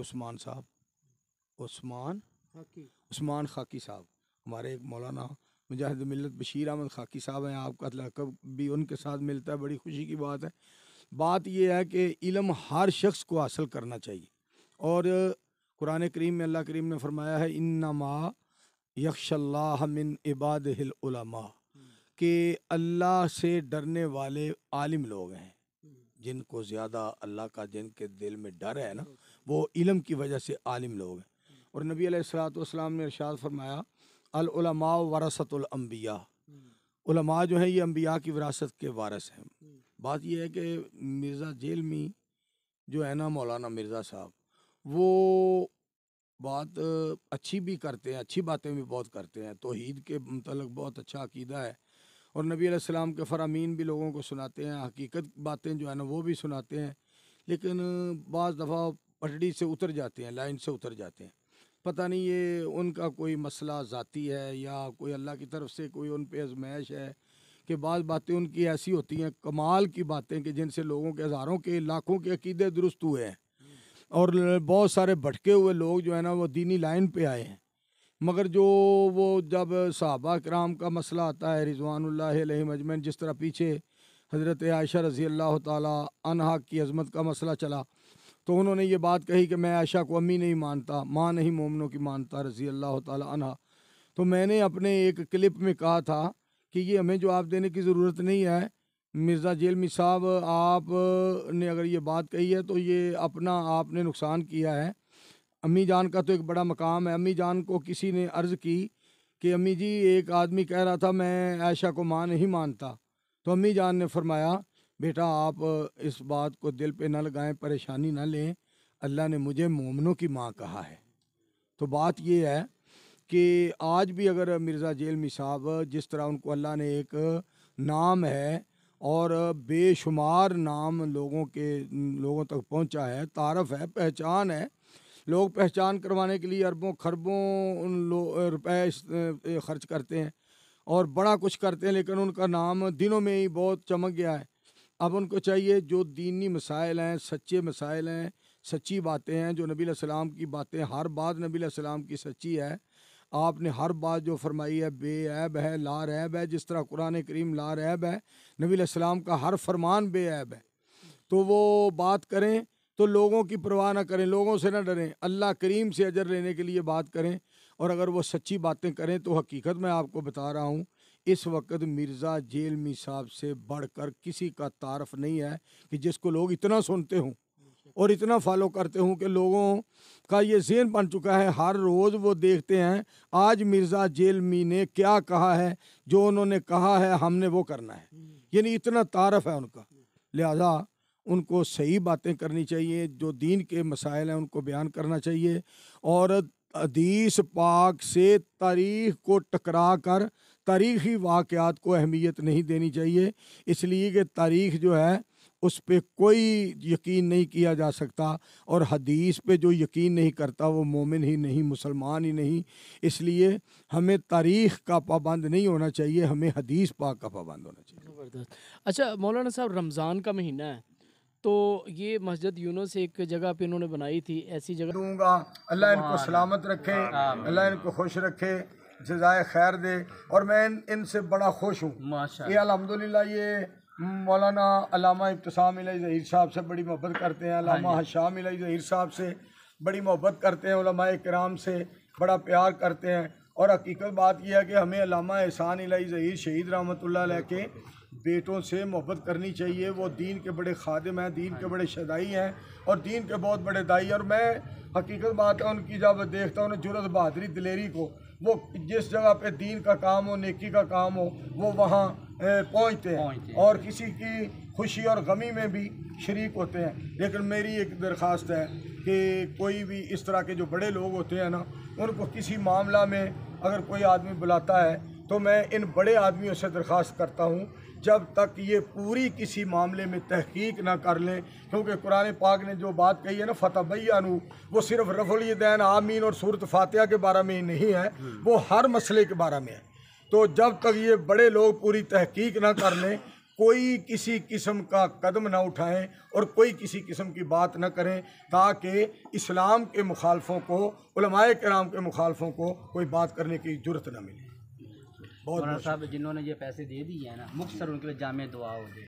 उस्मान साहब उस्मान खाकी उस्मान खाकी साहब हमारे एक मौलाना मुजाहिद मिलत बशीर अहमद खाकी साहब हैं आपका लकब भी उनके साथ मिलता है बड़ी खुशी की बात है बात यह है कि इलम हर शख्स को हासिल करना चाहिए और कुरान करीम में अल्लाह करीम ने फरमाया है इन्नमा यक्षल्लाह मिन इबाद हम्म। के अल्लाह से डरने वाले आलिम लोग हैं जिनको ज़्यादा अल्लाह का जिनके दिल में डर है ना वो इलम की वजह से आलिम लोग हैं और नबी अलैहिस्सलाम ने इरशाद फरमाया अलमा वरसतुलम्बिया हम्म। जो हैं ये अम्बिया की विरासत के वारस हैं हम्म। बात यह है कि मिर्ज़ा जेलमी जो है ना मौलाना मिर्ज़ा साहब वो बात अच्छी भी करते हैं अच्छी बातें भी बहुत करते हैं तोहद के मतलब बहुत अच्छा अकीदा है और नबी सलाम के फरामीन भी लोगों को सुनाते हैं हकीकत बातें जो है ना वो भी सुनाते हैं लेकिन बज़ दफ़ा पटड़ी से उतर जाते हैं लाइन से उतर जाते हैं पता नहीं ये उनका कोई मसला ज़ाती है या कोई अल्लाह की तरफ से कोई उन पर आजमाइश है कि बाज़ बातें उनकी ऐसी होती हैं कमाल की बातें कि जिनसे लोगों के हज़ारों के लाखों के अकीदे दुरुस्त हुए हैं और बहुत सारे भटके हुए लोग जो है ना वो दीनी लाइन पर आए हैं मगर जो वो जब साहबा कराम का मसला आता है रिजवानल मजमैन जिस तरह पीछे हज़रत आयशा रज़ी अल्लाह तहा की अजमत का मसला चला तो उन्होंने ये बात कही कि मैं आयशा को अम्मी नहीं मानता माँ नहीं मोमनों की मानता रज़ी अल्लाह तहा तो मैंने अपने एक क्लिप में कहा था कि ये हमें जवाब देने की ज़रूरत नहीं है मिर्ज़ा जेलमी साहब आप ने अगर ये बात कही है तो ये अपना आपने नुकसान किया है अम्मी जान का तो एक बड़ा मकाम है अम्मी जान को किसी ने अर्ज़ की कि अम्मी जी एक आदमी कह रहा था मैं ऐशा को माँ नहीं मानता तो अम्मी जान ने फरमाया बेटा आप इस बात को दिल पे ना लगाएं परेशानी ना लें अल्लाह ने मुझे मोमनों की माँ कहा है तो बात यह है कि आज भी अगर मिर्ज़ा जेलमी साहब जिस तरह उनको अल्लाह ने एक नाम है और बेशुमार नाम लोगों के लोगों तक पहुंचा है तारफ़ है पहचान है लोग पहचान करवाने के लिए अरबों खरबों उन रुपए खर्च करते हैं और बड़ा कुछ करते हैं लेकिन उनका नाम दिनों में ही बहुत चमक गया है अब उनको चाहिए जो दीनी मसाइल हैं सच्चे मसाइल हैं सच्ची बातें हैं जो नबी सलाम की बातें हर बात नबी सलाम की सच्ची है आपने हर बात जो फरमाई है बेऐब है ला रैब है जिस तरह कुरान करीम ला रैब है नबी सलाम का हर फरमान बेऐब है तो वो बात करें तो लोगों की परवाह ना करें लोगों से ना डरें अल्लाह करीम से अजर लेने के लिए बात करें और अगर वो सच्ची बातें करें तो हकीकत मैं आपको बता रहा हूँ इस वक्त मिर्ज़ा मी साहब से बढ़कर किसी का तारफ नहीं है कि जिसको लोग इतना सुनते हों और इतना फॉलो करते हूँ कि लोगों का ये जेन बन चुका है हर रोज़ वो देखते हैं आज मिर्ज़ा मी ने क्या कहा है जो उन्होंने कहा है हमने वो करना है यानी इतना तारफ है उनका लिहाजा उनको सही बातें करनी चाहिए जो दीन के मसाइल हैं उनको बयान करना चाहिए और हदीस पाक से तारीख को टकरा कर तारीखी वाक़ात को अहमियत नहीं देनी चाहिए इसलिए कि तारीख जो है उस पर कोई यकीन नहीं किया जा सकता और हदीस पे जो यकीन नहीं करता वो मोमिन ही नहीं मुसलमान ही नहीं इसलिए हमें तारीख का पाबंद नहीं होना चाहिए हमें हदीस पाक का पाबंद होना चाहिए अच्छा मौलाना साहब रमज़ान का महीना है तो ये मस्जिद यूनुस एक जगह पे इन्होंने बनाई थी ऐसी जगह दूंगा अल्लाह इनको सलामत रखे अल्लाह इनको खुश रखे जजाय खैर दे और मैं इन इनसे बड़ा खुश हूँ ये अलहमदिल्ला ये मौलाना अलामा इब्तसाम ज़हीर साहब से बड़ी मोहब्बत करते हैं अलामा हाँ हशाम ज़हीर साहब से बड़ी मोहब्बत करते हैं कराम से बड़ा प्यार करते हैं और हकीकत बात यह है कि हमें अलामा एहसान ज़हीर शहीद रहमत के बेटों से मोहब्बत करनी चाहिए वो दीन के बड़े खादम हैं दीन के बड़े शदाई हैं और दीन के बहुत बड़े दाई और मैं हकीकत बात है उनकी जब देखता हूँ जुरत बहादरी दिलेरी को वो जिस जगह पे दीन का काम हो नेकी का काम हो वो वहाँ पहुँचते हैं और किसी की खुशी और गमी में भी शरीक होते हैं लेकिन मेरी एक दरख्वास्त है कि कोई भी इस तरह के जो बड़े लोग होते हैं ना उनको किसी मामला में अगर कोई आदमी बुलाता है तो मैं इन बड़े आदमियों से दरख्वास्त करता हूँ जब तक ये पूरी किसी मामले में तहकीक ना कर लें क्योंकि कुरान पाक ने जो बात कही है ना फ़तहबैयानू वो सिर्फ रफुलदैन आमीन और सूरत फातिहा के बारे में ही नहीं है वो हर मसले के बारे में है तो जब तक ये बड़े लोग पूरी तहकीक ना कर लें कोई किसी किस्म का कदम ना उठाएं और कोई किसी किस्म की बात ना करें ताकि इस्लाम के मुखालफों को कराम के मुखालफों को कोई बात करने की जरूरत ना मिले मौलाना साहब जिन्होंने ये पैसे दे दिए हैं ना मुख्तर उनके लिए जामे दुआ हो जाए